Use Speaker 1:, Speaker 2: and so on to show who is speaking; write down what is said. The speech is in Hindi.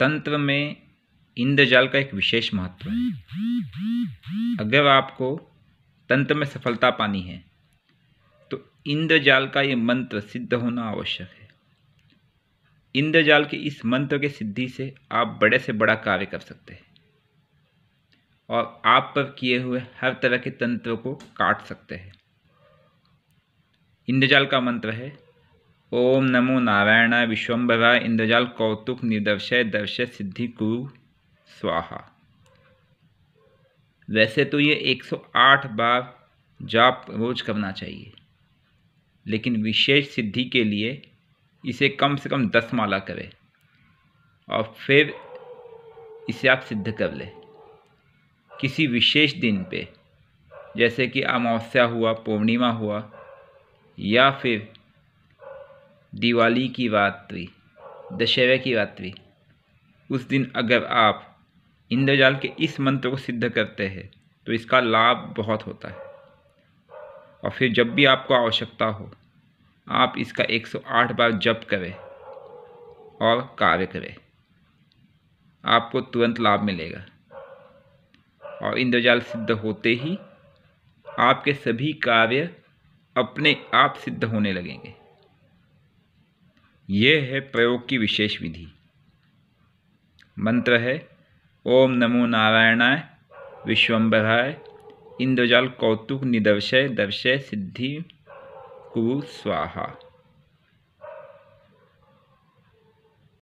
Speaker 1: तंत्र में इंद्रजाल का एक विशेष महत्व
Speaker 2: है
Speaker 1: अगर आपको तंत्र में सफलता पानी है तो इंद्रजाल का ये मंत्र सिद्ध होना आवश्यक है इंद्रजाल के इस मंत्र के सिद्धि से आप बड़े से बड़ा कार्य कर सकते हैं और आप पर किए हुए हर तरह के तंत्रों को काट सकते हैं इंद्रजाल का मंत्र है ओम नमो नारायण विश्वम्भरा इंद्रजाल कौतुक निदर्श दर्शय सिद्धि कुरु स्वाहा वैसे तो ये 108 बार जाप रोज करना चाहिए लेकिन विशेष सिद्धि के लिए इसे कम से कम दस माला करें और फिर इसे आप सिद्ध कर लें किसी विशेष दिन पे जैसे कि अमावस्या हुआ पूर्णिमा हुआ या फिर दिवाली की बात हुई दशहरे की बात हुई उस दिन अगर आप इंद्रजाल के इस मंत्र को सिद्ध करते हैं तो इसका लाभ बहुत होता है और फिर जब भी आपको आवश्यकता हो आप इसका 108 बार जप करें और कार्य करें आपको तुरंत लाभ मिलेगा और इंद्रजाल सिद्ध होते ही आपके सभी कार्य अपने आप सिद्ध होने लगेंगे यह है प्रयोग की विशेष विधि मंत्र है ओम नमो नारायणाय विश्वभराय इंद्रजाल कौतुक निदर्शय दर्शय सिद्धि कुरु स्वाहा